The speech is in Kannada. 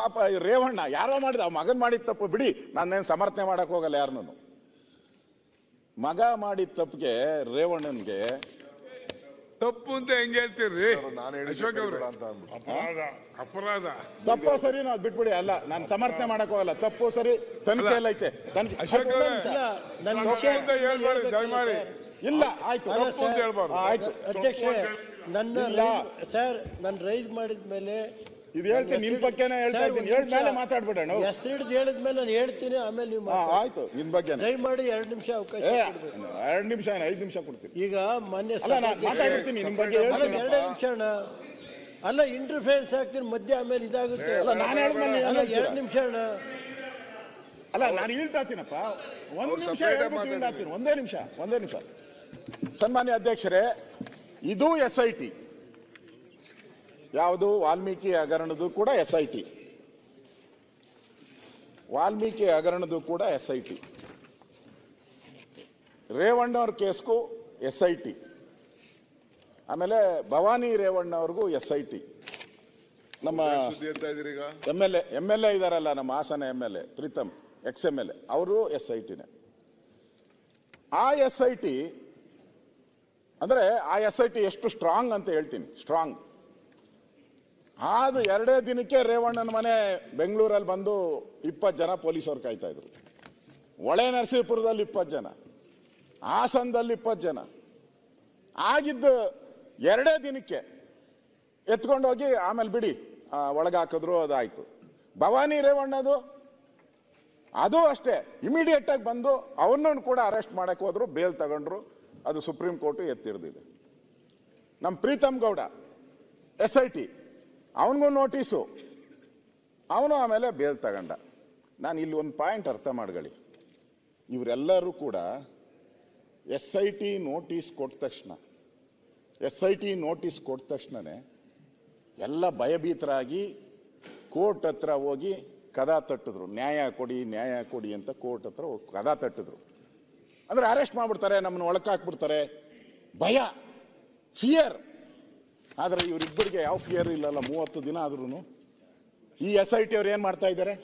ಪಾಪ ರೇವಣ್ಣ ಯಾರೋ ಮಾಡಿದ ಆ ಮಗನ್ ಮಾಡಿದ ತಪ್ಪು ಬಿಡಿ ನಾನೇನು ಸಮರ್ಥನೆ ಮಾಡಕ್ ಹೋಗಲ್ಲ ಯಾರನ್ನು ಮಗ ಮಾಡಿದ ತಪ್ಪಿಗೆ ರೇವಣ್ಣನ್ಗೆ ತಪ್ಪು ಅಂತ ಹೆಂಗ್ ಹೇಳ್ತೀರಿ ನಾನು ಅಪರಾಧ ತಪ್ಪು ಸರಿ ನಾವು ಬಿಟ್ಬಿಡಿ ಅಲ್ಲ ನಾನು ಸಮರ್ಥನೆ ಮಾಡಕ್ ಹೋಗಲ್ಲ ತಪ್ಪು ಸರಿ ತನಿಖೆ ಕೈಲೈತೆ ಐತೆ ಹೇಳ್ಬೇಡಿ ಇಲ್ಲ ಆಯ್ತು ಹೇಳ್ಬಾರ್ದು. ಆಯ್ತು ಅಧ್ಯಕ್ಷ ನನ್ನ ಸರ್ ನಾನು ರೈಸ್ ಮಾಡಿದ್ಮೇಲೆ ಇದು ಹೇಳ್ತೀನಿ ನಿಮ್ಮ ಬಗ್ಗೆನೇ ಹೇಳ್ತಾ ಇದ್ದೀನಿ ಎರಡು ಮೇಲೆ ಮಾತಾಡ್ಬಿಡ ಹೆಸರು ಹಿಡಿದು ಹೇಳಿದ್ಮೇಲೆ ನಾನು ಹೇಳ್ತೀನಿ ಆಮೇಲೆ ನೀವು ಆಯ್ತು ನಿಮ್ಮ ಬಗ್ಗೆ ದಯಮಾಡಿ ಮಾಡಿ ಎರಡು ನಿಮಿಷ ಅವಕಾಶ ಕೊಡ್ಬೇಕು. ನಿಮಿಷ ಏನು ನಿಮಿಷ ಕೊಡ್ತೀನಿ ಈಗ ಮೊನ್ನೆ ಅಲ್ಲ ನಾನು ಮಾತಾಡ್ಬಿಡ್ತೀನಿ ನಿಮ್ಮ ಬಗ್ಗೆ ಎರಡು ಎರಡೇ ನಿಮಿಷ ಅಣ್ಣ ಅಲ್ಲ ಇಂಟರ್ಫಿಯನ್ಸ್ ಹಾಕ್ತೀನಿ ಮಧ್ಯೆ ಆಮೇಲೆ ಇದಾಗುತ್ತೆ ಅಲ್ಲ ನಾನು ಹೇಳಿದ್ಮೇಲೆ ಅಲ್ಲ ಎರಡು ನಿಮಿಷ ಅಣ್ಣ ಅಲ್ಲ ನಾನು ಹೇಳ್ತಾತೀನಪ್ಪ ಇರ್ತೀನಪ್ಪ ಒಂದು ನಿಮಿಷ separate ಹೇಳ್ಬಿಟ್ಟು ಮಾತಾಡ್ತೀನಿ. ಒಂದೇ ನಿಮಿಷ ಒಂದೇ ನಿಮಿಷ ಸನ್ಮಾನ್ಯ ಅಧ್ಯಕ್ಷರೇ ಇದು ಎಸ್ ಐ ಟಿ ಯಾವುದು ವಾಲ್ಮೀಕಿ ಹಗರಣದ್ದು ಕೂಡ ಎಸ್ ಐ ಟಿ ವಾಲ್ಮೀಕಿ ಹಗರಣದ್ದು ಕೂಡ ಎಸ್ ಐ ಟಿ ರೇವಣ್ಣವ್ರ ಕೇಸ್ಗೂ ಎಸ್ ಐ ಟಿ ಆಮೇಲೆ ಭವಾನಿ ಅವ್ರಿಗೂ ಎಸ್ ಐ ಟಿ ನಮ್ಮ M L A M L A ಇದಾರಲ್ಲ ನಮ್ಮ Hassan M L A Preetham ex M L A ಅವರು ಎಸ್ ಐ ಟಿನೇ ಆ ಎಸ್ ಐ ಟಿ ಅಂದರೆ ಆ ಎಸ್ ಐ ಟಿ ಎಷ್ಟು ಸ್ಟ್ರಾಂಗ್ ಅಂತ ಹೇಳ್ತೀನಿ ಸ್ಟ್ರಾಂಗ್ ಆದ ಎರಡೇ ದಿನಕ್ಕೆ ರೇವಣ್ಣನ ಮನೆ ಬೆಂಗಳೂರಲ್ಲಿ ಬಂದು ಇಪ್ಪತ್ತು ಜನ ಪೊಲೀಸವ್ರು ಕಾಯ್ತಾ ಇದ್ರು ಒಳೆ ನರಸೀಪುರದಲ್ಲಿ ಇಪ್ಪತ್ತು ಜನ ಹಾಸನದಲ್ಲಿ ಇಪ್ಪತ್ತು ಜನ ಆಗಿದ್ದು ಎರಡೇ ದಿನಕ್ಕೆ ಎತ್ಕೊಂಡೋಗಿ ಆಮೇಲೆ ಬಿಡಿ ಒಳಗಾಕಿದ್ರು ಅದಾಯ್ತು ಭವಾನಿ ರೇವಣ್ಣದು ಅದು ಅಷ್ಟೇ ಇಮಿಡಿಯೇಟ್ ಆಗಿ ಬಂದು ಅವನನ್ನು ಕೂಡ ಅರೆಸ್ಟ್ ಮಾಡಕ್ಕೆ ಹೋದ್ರು ಬೇಲ್ ತಗೊಂಡ್ರು ಅದು ಸುಪ್ರೀಂ ಕೋರ್ಟ್ ಎತ್ತಿರದಿದೆ ನಮ್ಮ Preetham Gowda S I T ಅವನಿಗೂ ನೋಟಿಸು ಅವನು ಆಮೇಲೆ ಬೇಲ್ ತಗೊಂಡ ನಾನು ಇಲ್ಲಿ ಒಂದು ಪಾಯಿಂಟ್ ಅರ್ಥ ಮಾಡ್ಕೊಳ್ಳಿ ಇವರೆಲ್ಲರೂ ಕೂಡ ಎಸ್ ಐ ಟಿ ನೋಟಿಸ್ ಕೊಟ್ಟ ತಕ್ಷಣ ಎಸ್ ಐ ಟಿ ನೋಟಿಸ್ ಕೊಟ್ಟ ತಕ್ಷಣನೇ ಎಲ್ಲ ಭಯಭೀತರಾಗಿ ಕೋರ್ಟ್ ಹತ್ರ ಹೋಗಿ ಕದ ತಟ್ಟಿದ್ರು ನ್ಯಾಯ ಕೊಡಿ ನ್ಯಾಯ ಕೊಡಿ ಅಂತ ಕೋರ್ಟ್ ಹತ್ರ ಹೋಗಿ ಕದ ತಟ್ಟಿದ್ರು ಅಂದರೆ ಅರೆಸ್ಟ್ ಮಾಡಿಬಿಡ್ತಾರೆ ನಮ್ಮನ್ನು ಒಳಕಾಕ್ಬಿಡ್ತಾರೆ ಭಯ ಫಿಯರ್ ಆದರೆ ಇವರಿಬ್ಬರಿಗೆ ಯಾವ ಫಿಯರ್ ಇಲ್ಲಲ್ಲ ಮೂವತ್ತು ದಿನ ಆದ್ರೂ ಈ ಎಸ್ ಐ ಟಿ ಅವ್ರು ಏನು ಮಾಡ್ತಾ ಇದ್ದಾರೆ